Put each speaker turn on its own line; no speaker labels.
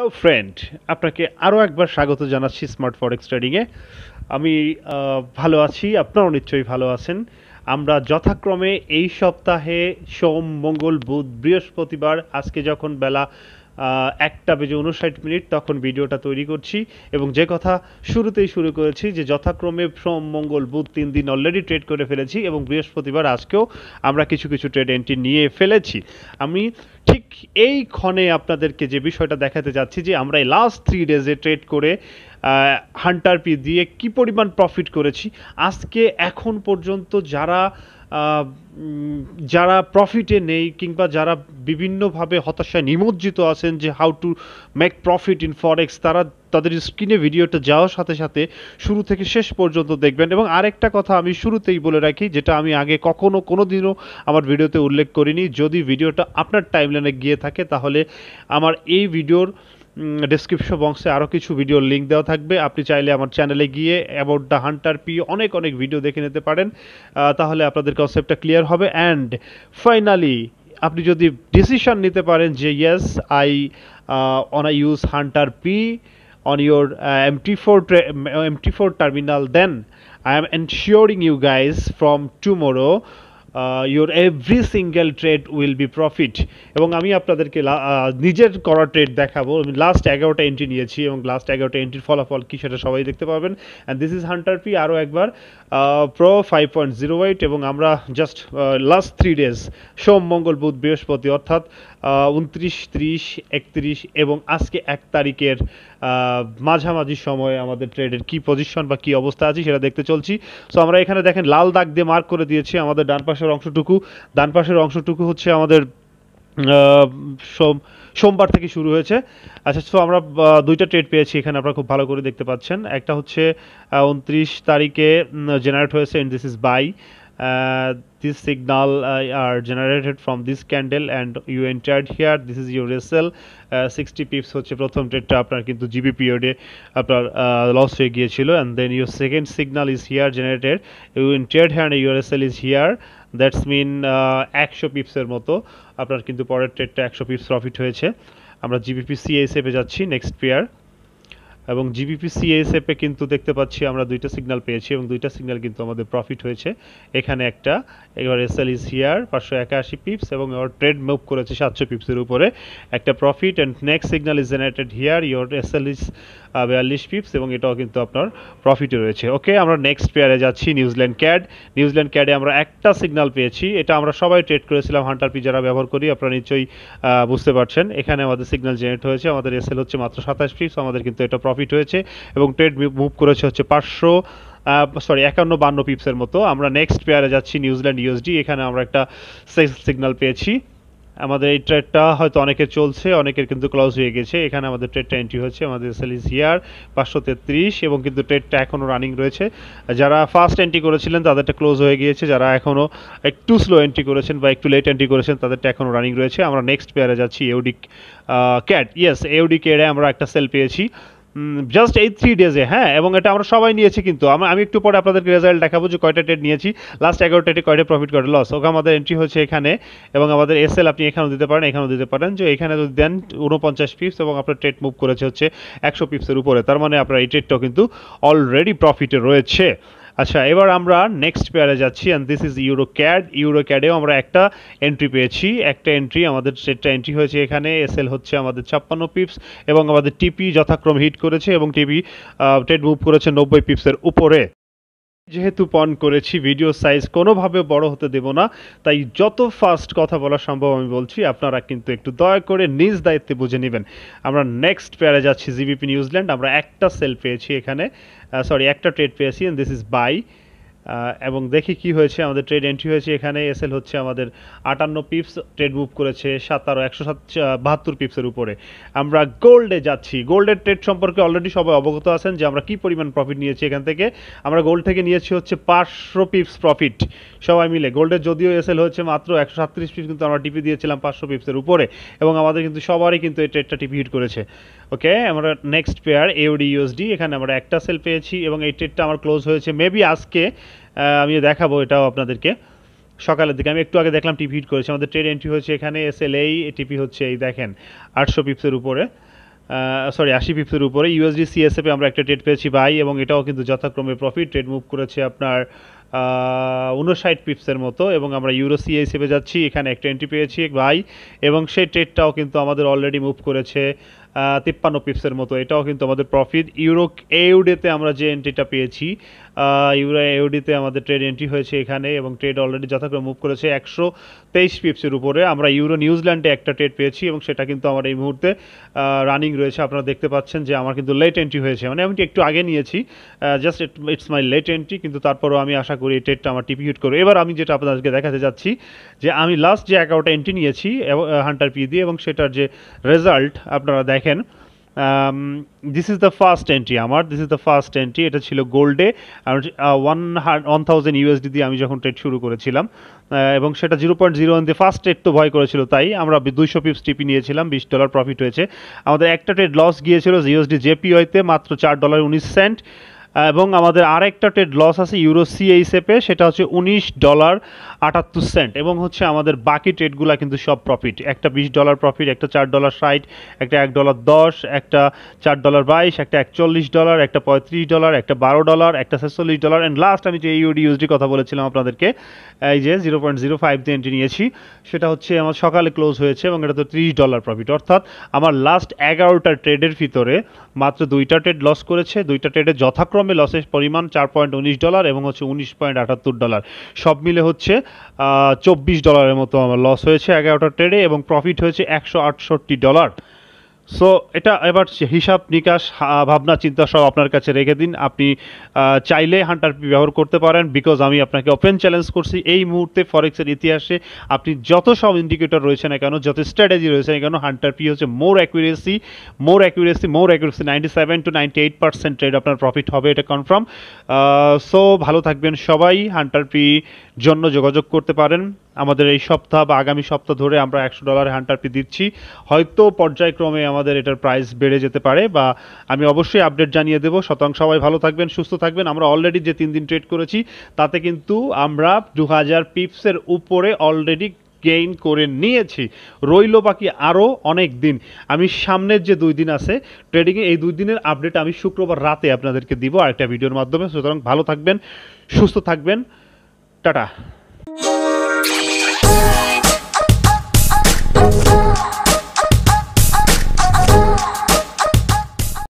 hello friend আপনাকে আরও একবার স্বাগত জানাচ্ছি স্মার্ট ফরেক্স ট্রেডিংয়ে আমি ভালো আছি আপনারাও নিশ্চয়ই ভালো আছেন আমরা যথাক্রমে এই সপ্তাহে সোম মঙ্গল বুধ বৃহস্পতিবার আজকে যখন বেলা একটা বেজে উনষাট মিনিট তখন ভিডিওটা তৈরি করছি এবং যে কথা শুরুতেই শুরু করেছি যে যথাক্রমে সোম মঙ্গল বুধ তিন দিন অলরেডি ট্রেড করে ফেলেছি এবং বৃহস্পতিবার আজকেও আমরা কিছু কিছু ট্রেড এন্ট্রি নিয়ে ফেলেছি আমি ঠিক এই ক্ষণে আপনাদেরকে যে বিষয়টা দেখাতে যাচ্ছি যে আমরা এই লাস্ট থ্রি ডেজে ট্রেড করে হান্টার পি দিয়ে কি পরিমাণ প্রফিট করেছি আজকে এখন পর্যন্ত যারা যারা প্রফিটে নেই কিংবা যারা বিভিন্নভাবে হতাশায় নিমজ্জিত আছেন যে how to make profit in forex তারা তাদের স্ক্রিনে ভিডিওটা যাওয়ার সাথে সাথে শুরু থেকে শেষ পর্যন্ত দেখবেন এবং আরেকটা কথা আমি শুরুতেই বলে রাখি যেটা আমি আগে কখনো কোনো দিনও আমার ভিডিওতে উল্লেখ করিনি যদি ভিডিওটা আপনার টাইমলাইনে গিয়ে থাকে তাহলে আমার এই ভিডিওর ডিসক্রিপশন বক্সে আরও কিছু ভিডিওর লিঙ্ক দেওয়া থাকবে আপনি চাইলে আমার চ্যানেলে গিয়ে অ্যাবাউট দ্য হান্টার পি অনেক অনেক ভিডিও দেখে নিতে পারেন তাহলে আপনাদের কনসেপ্টটা ক্লিয়ার হবে অ্যান্ড ফাইনালি আপনি যদি ডিসিশন নিতে পারেন যে yes I on I use Hunter P on your MT four MT four terminal then I am ensuring you guys from tomorrow your every single trade will be profit এবং আমি আপনাদেরকে নিজের করা ট্রেড দেখাবো আমি লাস্ট এগারোটা entry নিয়েছি এবং লাস্ট এগারোটা এন্ট্রির ফলাফল কী সেটা সবাই দেখতে পাবেন and this is Hunter P আরও একবার pro five point zero eight এবং আমরা জাস্ট লাস্ট থ্রি ডেজ সোম মঙ্গল বুধ বৃহস্পতি অর্থাৎ উনত্রিশ ত্রিশ একত্রিশ এবং আজকে এক তারিখের মাঝামাঝি সময়ে আমাদের ট্রেডের কি পজিশন বা কি অবস্থা আছে সেটা দেখতে চলছি সো আমরা এখানে দেখেন লাল দাগ দিয়ে মার্ক করে দিয়েছি আমাদের ডান পাশের অংশটুকু ডান পাশের অংশটুকু হচ্ছে আমাদের সোমবার থেকে শুরু হয়েছে আচ্ছা সো আমরা দুইটা ট্রেড পেয়েছি এখানে আপনারা খুব ভালো করে দেখতে পাচ্ছেন একটা হচ্ছে উনত্রিশ তারিখে জেনারেট হয়েছে and this is by this signal uh, are generated from this candle and you entered here this is your SL uh, 60 pips prothom trade ta apnar kintu কিন্তু period e apnar loss hoye giyechilo and then your second signal is here generated you entered here and your SL is here that's mean 100 that's mean একশো পিপসের মতো আপনার কিন্তু পরের ট্রেডটা একশো pips profit হয়েছে আমরা জিবিপি সিএসএফে যাচ্ছি নেক্সট পেয়ার এবং জিবিপি সিএসএফে কিন্তু দেখতে পাচ্ছি আমরা দুইটা সিগন্যাল পেয়েছি এবং দুইটা সিগন্যাল কিন্তু আমাদের প্রফিট হয়েছে এখানে একটা এবার এস ইজ হিয়ার পাঁচশো একাশি পিপস এবং এবার ট্রেড মুভ করেছে সাতশো পিপসের উপরে একটা profit and next signal is generated here S SL is বিয়াল্লিশ পিপস এবং এটাও কিন্তু আপনার প্রফিটে রয়েছে ওকে আমরা নেক্সট পেয়ারে যাচ্ছি নিউজিল্যান্ড ক্যাড নিউজিল্যান্ড ক্যাডে আমরা একটা সিগনাল পেয়েছি এটা আমরা সবাই ট্রেড করেছিলাম হান্টার পি যারা ব্যবহার করি আপনারা নিশ্চয়ই বুঝতে পারছেন এখানে আমাদের সিগনাল জেনারেট হয়েছে আমাদের এসএল হচ্ছে মাত্র সাতাশ পিপস আমাদের কিন্তু এটা প্রফিট ফিট হয়েছে এবং ট্রেড মুভ করেছে হচ্ছে পাঁচশো সরি একান্ন বান্ন পিপসের মতো আমরা নেক্সট পেয়ারে যাচ্ছি নিউজিল্যান্ড ইউএসডি এখানে আমরা একটা সিগন্যাল পেয়েছি আমাদের এই ট্রেডটা হয়তো অনেকের চলছে অনেকের কিন্তু ক্লোজ হয়ে গেছে এখানে আমাদের ট্রেডটা এন্ট্রি হচ্ছে আমাদের সেল ইজ হিয়ার পাঁচশো এবং কিন্তু ট্রেডটা এখনও রানিং রয়েছে যারা ফার্স্ট এন্ট্রি করেছিলেন তাদেরটা ক্লোজ হয়ে গিয়েছে যারা এখনও একটু স্লো এন্ট্রি করেছেন বা একটু লেট এন্ট্রি করেছেন তাদেরটা এখনও রানিং রয়েছে আমরা নেক্সট পেয়ারে যাচ্ছি এউডিক ক্যাট ইয়েস এউডি ক্যাডে আমরা একটা সেল পেয়েছি জাস্ট এই থ্রি ডেজে হ্যাঁ এবং এটা আমরা সবাই নিয়েছি কিন্তু আমি একটু পরে আপনাদেরকে রেজাল্ট দেখাবো যে কয়টা ট্রেড নিয়েছি লাস্ট এগারো ট্রেডে কয়টা প্রফিট কয়টা লস ওকে আমাদের এন্ট্রি হচ্ছে এখানে এবং আমাদের এস এল আপনি এখানেও দিতে পারেন এখানেও দিতে পারেন যে এখানে যদি দেন উনপঞ্চাশ পিপস এবং আপনার ট্রেড মুভ করেছে হচ্ছে একশো পিপসের উপরে তার মানে আপনার এই ট্রেডটাও কিন্তু অলরেডি প্রফিটে রয়েছে আচ্ছা এবার আমরা নেক্সট পেয়ারে যাচ্ছি and this is euro CAD euro ক্যাডেও আমরা একটা এন্ট্রি পেয়েছি একটা এন্ট্রি আমাদের সেটটা এন্ট্রি হয়েছে এখানে এস হচ্ছে আমাদের ছাপ্পান্ন পিপস এবং আমাদের টিপি যথাক্রম হিট করেছে এবং টিপি ট্রেড মুভ করেছে নব্বই পিপসের উপরে যেহেতু পন করেছি ভিডিও সাইজ কোনোভাবে বড় হতে দেব না তাই যত ফাস্ট কথা বলা সম্ভব আমি বলছি আপনারা কিন্তু একটু দয়া করে নিজ দায়িত্বে বুঝে নেবেন আমরা নেক্সট পেয়ারে যাচ্ছি জিবিপি নিউজিল্যান্ড আমরা একটা সেল পেয়েছি এখানে সরি একটা ট্রেড পেয়েছি দিস ইজ বাই এবং দেখি কি হয়েছে আমাদের ট্রেড এন্ট্রি হয়েছে এখানে এসএল হচ্ছে আমাদের আটান্ন পিপস ট্রেড মুভ করেছে সাতারো একশো সাত বাহাত্তর পিপসের উপরে আমরা গোল্ডে যাচ্ছি গোল্ডের ট্রেড সম্পর্কে অলরেডি সবাই অবগত আছেন যে আমরা কি পরিমাণ প্রফিট নিয়েছি এখান থেকে আমরা গোল্ড থেকে নিয়েছি হচ্ছে পাঁচশো পিপস প্রফিট সবাই মিলে গোল্ডের যদিও এসএল হচ্ছে মাত্র একশো সাতত্রিশ পিপস কিন্তু আমরা টিপি দিয়েছিলাম পাঁচশো পিপসের উপরে এবং আমাদের কিন্তু সবারই কিন্তু এই ট্রেডটা টিপি হিট করেছে ওকে আমরা নেক্সট পেয়ার এওডি ইউএসডি এখানে আমরা একটা সেল পেয়েছি এবং এই ট্রেডটা আমার ক্লোজ হয়েছে মেবি আজকে আমি দেখাবো এটাও আপনাদেরকে সকালের দিকে আমি একটু আগে দেখলাম টিপি হিট করেছি আমাদের ট্রেড এন্ট্রি হয়েছে এখানে এস এল এই টিপি হচ্ছে এই দেখেন আটশো পিপসের উপরে সরি আশি পিপসের উপরে ইউএসডি সিএসএফে আমরা একটা ট্রেড পেয়েছি বাই এবং এটাও কিন্তু যথাক্রমে প্রফিট ট্রেড মুভ করেছে আপনার উনষাট পিপসের মতো এবং আমরা ইউরো সিএ হিসেবে যাচ্ছি এখানে একটা এন্ট্রি পেয়েছি ভাই এবং সেই ট্রেডটাও কিন্তু আমাদের অলরেডি মুভ করেছে তিপ্পান্ন পিপসের মতো এটাও কিন্তু আমাদের প্রফিট ইউরো এউডেতে আমরা যে এন্ট্রিটা পেয়েছি ইউরা এওডিতে আমাদের ট্রেড এন্ট্রি হয়েছে এখানে এবং ট্রেড অলরেডি যথাক্রমে মুভ করেছে একশো তেইশ পিপসের উপরে আমরা ইউরো নিউজিল্যান্ডে একটা ট্রেড পেয়েছি এবং সেটা কিন্তু আমার এই মুহূর্তে রানিং রয়েছে আপনারা দেখতে পাচ্ছেন যে আমার কিন্তু লেট এন্ট্রি হয়েছে মানে আমি একটু আগে নিয়েছি just it's my late entry কিন্তু তারপরও আমি আশা করি এই ট্রেডটা আমার টিপিউট করবো এবার আমি যেটা আপনাদেরকে দেখাতে যাচ্ছি যে আমি লাস্ট যে অ্যাকাউন্টটা এন্ট্রি নিয়েছি হান্টার পি দিয়ে এবং সেটার যে রেজাল্ট আপনারা দেখেন this is the first entry আমার this is the first entry এটা ছিল গোল্ডে ওয়ান ওয়ান থাউজেন্ড ইউএসডি দিয়ে আমি যখন ট্রেড শুরু করেছিলাম uh, এবং সেটা জিরো পয়েন্ট জিরো ওয়ান দিয়ে ফার্স্ট ট্রেড তো ভয় করেছিল তাই আমরা দুইশো পিপস টিপি নিয়েছিলাম বিশ ডলার প্রফিট হয়েছে আমাদের একটা ট্রেড লস গিয়েছিল ইউএসডি জেপিওতে মাত্র চার ডলার উনিশ সেন্ট এবং আমাদের আরেকটা ট্রেড লস আছে ইউরো সিএইসেপে সেটা হচ্ছে উনিশ ডলার আটাত্তর সেন্ট এবং হচ্ছে আমাদের বাকি ট্রেডগুলো কিন্তু সব প্রফিট একটা বিশ ডলার প্রফিট একটা চার ডলার ষাট একটা এক ডলার দশ একটা চার ডলার বাইশ একটা একচল্লিশ ডলার একটা পঁয়ত্রিশ ডলার একটা বারো ডলার একটা ছেচল্লিশ ডলার অ্যান্ড লাস্ট আমি যে ইউডি ইউজডি কথা বলেছিলাম আপনাদেরকে এই যে জিরো পয়েন্ট জিরো ফাইভ দিয়ে এন্ট্রি নিয়েছি সেটা হচ্ছে আমার সকালে ক্লোজ হয়েছে এবং এটা তো ত্রিশ ডলার প্রফিট অর্থাৎ আমার লাস্ট এগারোটা ট্রেডের ভিতরে মাত্র দুইটা ট্রেড লস করেছে দুইটা ট্রেডে যথাক্রম ক্রমে লসের পরিমাণ চার পয়েন্ট উনিশ ডলার এবং হচ্ছে উনিশ পয়েন্ট আটাত্তর ডলার সব মিলে হচ্ছে চব্বিশ ডলারের মতো আমার লস হয়েছে এগারোটা ট্রেডে এবং প্রফিট হয়েছে একশো আটষট্টি ডলার সো এটা এবার হিসাব নিকাশ ভাবনা চিন্তা সব আপনার কাছে রেখে দিন আপনি চাইলে হান্টার পি ব্যবহার করতে পারেন বিকজ আমি আপনাকে ওপেন চ্যালেঞ্জ করছি এই মুহূর্তে ফরেক্সের ইতিহাসে আপনি যত সব ইন্ডিকেটর রয়েছে না কেন যত স্ট্র্যাটেজি রয়েছে না কেন হান্টার পি হচ্ছে more accuracy more accuracy more accuracy ninety seven to ninety eight percent trade আপনার প্রফিট হবে এটা কনফার্ম সো ভালো থাকবেন সবাই হান্টার পি জন্য যোগাযোগ করতে পারেন আমাদের এই সপ্তাহ বা আগামী সপ্তাহ ধরে আমরা একশো ডলার হান্টার পি দিচ্ছি হয়তো পর্যায়ক্রমে আমাদের এটার প্রাইস বেড়ে যেতে পারে বা আমি অবশ্যই আপডেট জানিয়ে দেবো শতাংশ সবাই ভালো থাকবেন সুস্থ থাকবেন আমরা অলরেডি যে তিন দিন ট্রেড করেছি তাতে কিন্তু আমরা দু হাজার পিপসের উপরে অলরেডি গেইন করে নিয়েছি রইল বাকি আরও অনেক দিন আমি সামনের যে দুই দিন আছে ট্রেডিংয়ে এই দুই দিনের আপডেট আমি শুক্রবার রাতে আপনাদেরকে দিব আরেকটা ভিডিওর মাধ্যমে সুতরাং ভালো থাকবেন সুস্থ থাকবেন টাটা